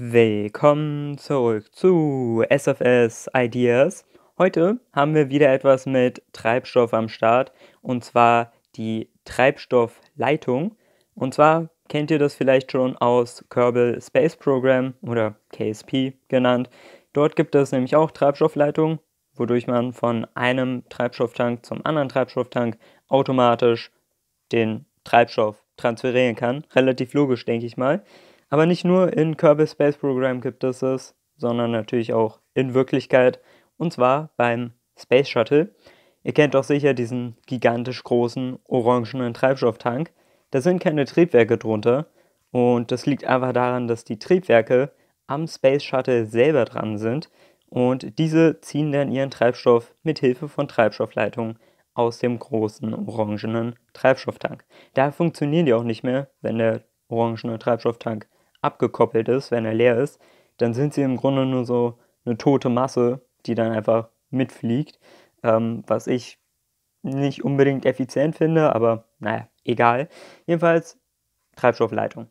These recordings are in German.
Willkommen zurück zu SFS Ideas. Heute haben wir wieder etwas mit Treibstoff am Start und zwar die Treibstoffleitung. Und zwar kennt ihr das vielleicht schon aus Kerbal Space Program oder KSP genannt. Dort gibt es nämlich auch Treibstoffleitungen, wodurch man von einem Treibstofftank zum anderen Treibstofftank automatisch den Treibstoff transferieren kann. Relativ logisch, denke ich mal. Aber nicht nur in Kerbal Space Program gibt es es, sondern natürlich auch in Wirklichkeit. Und zwar beim Space Shuttle. Ihr kennt doch sicher diesen gigantisch großen orangenen Treibstofftank. Da sind keine Triebwerke drunter. Und das liegt einfach daran, dass die Triebwerke am Space Shuttle selber dran sind. Und diese ziehen dann ihren Treibstoff mit Hilfe von Treibstoffleitungen aus dem großen orangenen Treibstofftank. Da funktionieren die auch nicht mehr, wenn der orangene Treibstofftank abgekoppelt ist, wenn er leer ist, dann sind sie im Grunde nur so eine tote Masse, die dann einfach mitfliegt, ähm, was ich nicht unbedingt effizient finde, aber naja, egal. Jedenfalls Treibstoffleitung.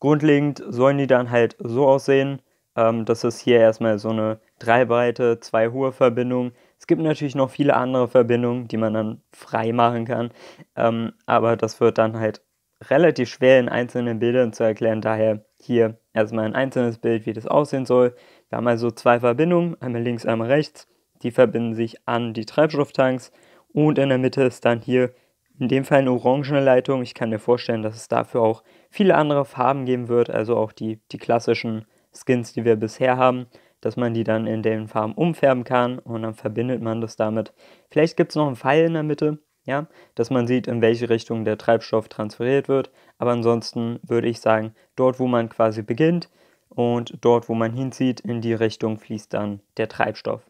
Grundlegend sollen die dann halt so aussehen, ähm, dass es hier erstmal so eine drei breite, zwei hohe Verbindung. Es gibt natürlich noch viele andere Verbindungen, die man dann frei machen kann, ähm, aber das wird dann halt relativ schwer in einzelnen Bildern zu erklären, daher hier erstmal ein einzelnes Bild, wie das aussehen soll. Wir haben also zwei Verbindungen, einmal links, einmal rechts. Die verbinden sich an die Treibstofftanks und in der Mitte ist dann hier in dem Fall eine orangene Leitung. Ich kann mir vorstellen, dass es dafür auch viele andere Farben geben wird, also auch die, die klassischen Skins, die wir bisher haben, dass man die dann in den Farben umfärben kann und dann verbindet man das damit. Vielleicht gibt es noch einen Pfeil in der Mitte, ja, dass man sieht, in welche Richtung der Treibstoff transferiert wird. Aber ansonsten würde ich sagen, dort, wo man quasi beginnt und dort, wo man hinzieht, in die Richtung fließt dann der Treibstoff.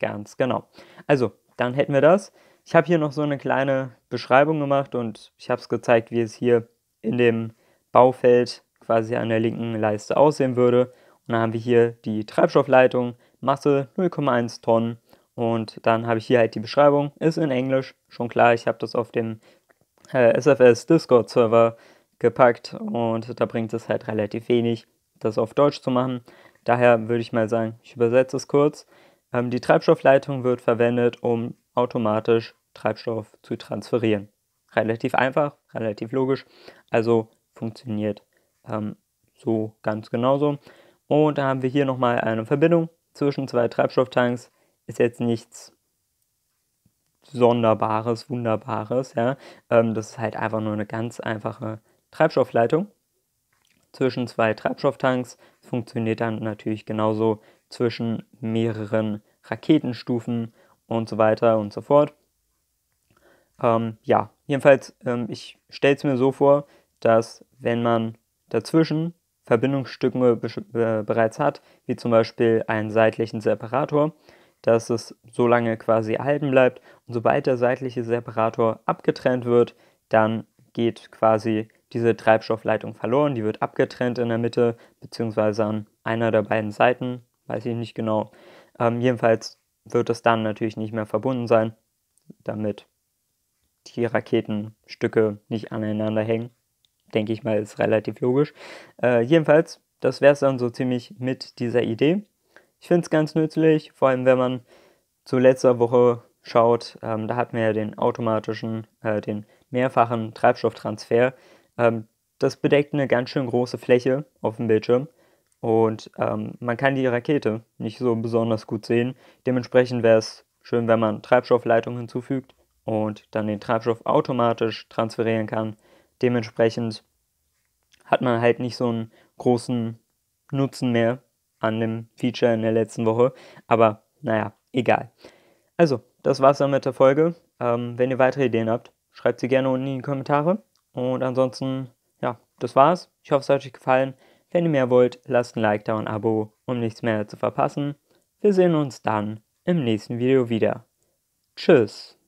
Ganz genau. Also, dann hätten wir das. Ich habe hier noch so eine kleine Beschreibung gemacht und ich habe es gezeigt, wie es hier in dem Baufeld quasi an der linken Leiste aussehen würde. Und dann haben wir hier die Treibstoffleitung, Masse 0,1 Tonnen, und dann habe ich hier halt die Beschreibung, ist in Englisch, schon klar, ich habe das auf dem äh, SFS Discord Server gepackt und da bringt es halt relativ wenig, das auf Deutsch zu machen. Daher würde ich mal sagen, ich übersetze es kurz. Ähm, die Treibstoffleitung wird verwendet, um automatisch Treibstoff zu transferieren. Relativ einfach, relativ logisch, also funktioniert ähm, so ganz genauso. Und da haben wir hier nochmal eine Verbindung zwischen zwei Treibstofftanks ist jetzt nichts Sonderbares, Wunderbares. Ja? Ähm, das ist halt einfach nur eine ganz einfache Treibstoffleitung zwischen zwei Treibstofftanks. Das funktioniert dann natürlich genauso zwischen mehreren Raketenstufen und so weiter und so fort. Ähm, ja, jedenfalls, ähm, ich stelle es mir so vor, dass wenn man dazwischen Verbindungsstücke be äh, bereits hat, wie zum Beispiel einen seitlichen Separator, dass es so lange quasi erhalten bleibt. Und sobald der seitliche Separator abgetrennt wird, dann geht quasi diese Treibstoffleitung verloren. Die wird abgetrennt in der Mitte, beziehungsweise an einer der beiden Seiten, weiß ich nicht genau. Ähm, jedenfalls wird es dann natürlich nicht mehr verbunden sein, damit die Raketenstücke nicht aneinander hängen. Denke ich mal, ist relativ logisch. Äh, jedenfalls, das wäre es dann so ziemlich mit dieser Idee. Ich finde es ganz nützlich, vor allem wenn man zu letzter Woche schaut, ähm, da hat man ja den automatischen, äh, den mehrfachen Treibstofftransfer. Ähm, das bedeckt eine ganz schön große Fläche auf dem Bildschirm und ähm, man kann die Rakete nicht so besonders gut sehen. Dementsprechend wäre es schön, wenn man Treibstoffleitung hinzufügt und dann den Treibstoff automatisch transferieren kann. Dementsprechend hat man halt nicht so einen großen Nutzen mehr an dem Feature in der letzten Woche. Aber naja, egal. Also, das war's dann mit der Folge. Ähm, wenn ihr weitere Ideen habt, schreibt sie gerne unten in die Kommentare. Und ansonsten, ja, das war's. Ich hoffe, es hat euch gefallen. Wenn ihr mehr wollt, lasst ein Like da und ein Abo, um nichts mehr zu verpassen. Wir sehen uns dann im nächsten Video wieder. Tschüss.